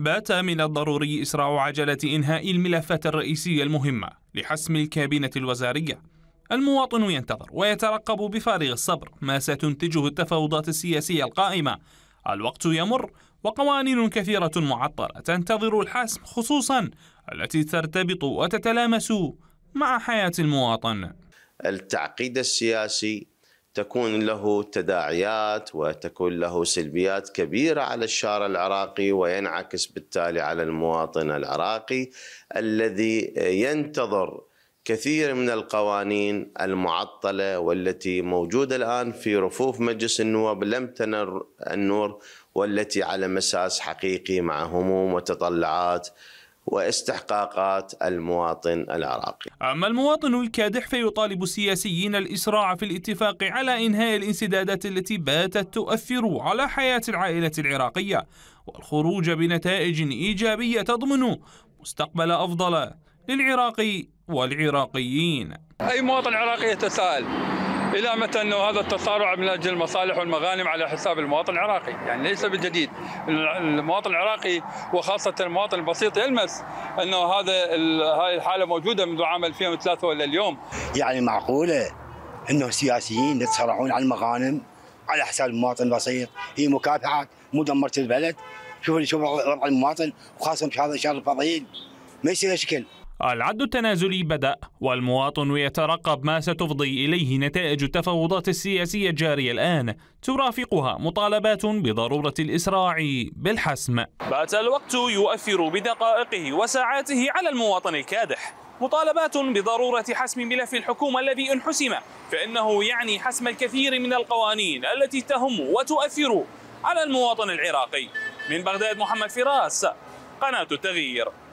بات من الضروري إسراع عجلة إنهاء الملفات الرئيسية المهمة لحسم الكابينة الوزارية المواطن ينتظر ويترقب بفارغ الصبر ما ستنتجه التفاوضات السياسية القائمة الوقت يمر وقوانين كثيرة معطلة تنتظر الحسم خصوصا التي ترتبط وتتلامس مع حياة المواطن التعقيد السياسي تكون له تداعيات وتكون له سلبيات كبيرة على الشارع العراقي وينعكس بالتالي على المواطن العراقي الذي ينتظر كثير من القوانين المعطلة والتي موجودة الآن في رفوف مجلس النواب لم تنر النور والتي على مساس حقيقي مع هموم وتطلعات واستحقاقات المواطن العراقي أما المواطن الكادح فيطالب السياسيين الإسراع في الاتفاق على إنهاء الانسدادات التي باتت تؤثر على حياة العائلة العراقية والخروج بنتائج إيجابية تضمن مستقبل أفضل للعراقي والعراقيين أي مواطن عراقي يتساءل الى متى انه هذا التصارع من اجل المصالح والمغانم على حساب المواطن العراقي، يعني ليس بالجديد، المواطن العراقي وخاصه المواطن البسيط يلمس انه هذا هاي الحاله موجوده منذ عام 2003 ولا اليوم. يعني معقوله انه السياسيين يتصارعون على المغانم على حساب المواطن البسيط، هي مكافحه مو دمرت البلد، شوف شوف وضع المواطن وخاصه هذا الشهر الفضيل ما يصير شكل. العد التنازلي بدأ والمواطن يترقب ما ستفضي إليه نتائج التفاوضات السياسية الجارية الآن ترافقها مطالبات بضرورة الإسراع بالحسم بات الوقت يؤثر بدقائقه وساعاته على المواطن الكادح مطالبات بضرورة حسم ملف الحكومة الذي إن حسم فإنه يعني حسم الكثير من القوانين التي تهم وتؤثر على المواطن العراقي من بغداد محمد فراس قناة التغيير